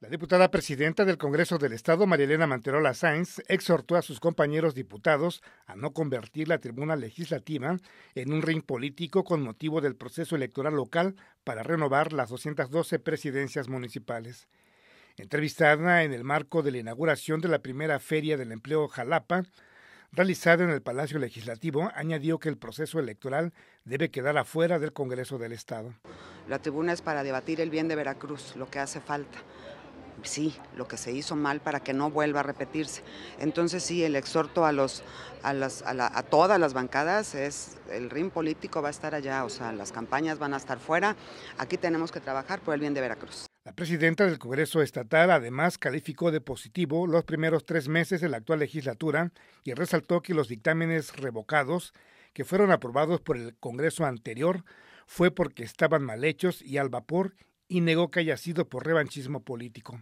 La diputada presidenta del Congreso del Estado, Marielena Manterola Sáenz, exhortó a sus compañeros diputados a no convertir la tribuna legislativa en un ring político con motivo del proceso electoral local para renovar las 212 presidencias municipales. Entrevistada en el marco de la inauguración de la primera Feria del Empleo Jalapa, realizado en el Palacio Legislativo, añadió que el proceso electoral debe quedar afuera del Congreso del Estado. La tribuna es para debatir el bien de Veracruz, lo que hace falta. Sí, lo que se hizo mal para que no vuelva a repetirse. Entonces sí, el exhorto a los a, las, a, a todas las bancadas es el ring político va a estar allá, o sea, las campañas van a estar fuera. Aquí tenemos que trabajar por el bien de Veracruz. La presidenta del Congreso Estatal además calificó de positivo los primeros tres meses de la actual legislatura y resaltó que los dictámenes revocados que fueron aprobados por el Congreso anterior fue porque estaban mal hechos y al vapor y negó que haya sido por revanchismo político.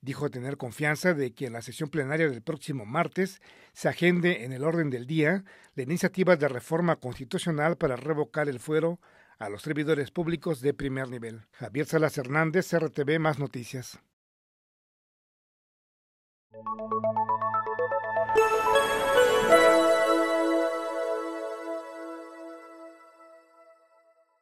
Dijo tener confianza de que en la sesión plenaria del próximo martes se agende en el orden del día la iniciativa de reforma constitucional para revocar el fuero a los servidores públicos de primer nivel. Javier Salas Hernández, RTV Más Noticias.